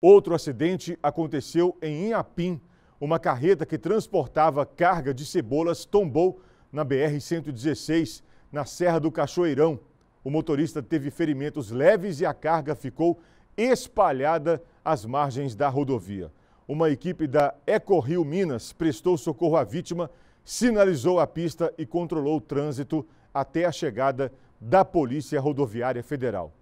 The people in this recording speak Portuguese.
Outro acidente aconteceu em Inhapim. Uma carreta que transportava carga de cebolas tombou na BR-116, na Serra do Cachoeirão. O motorista teve ferimentos leves e a carga ficou espalhada às margens da rodovia. Uma equipe da Ecorrio Minas prestou socorro à vítima, sinalizou a pista e controlou o trânsito até a chegada da Polícia Rodoviária Federal.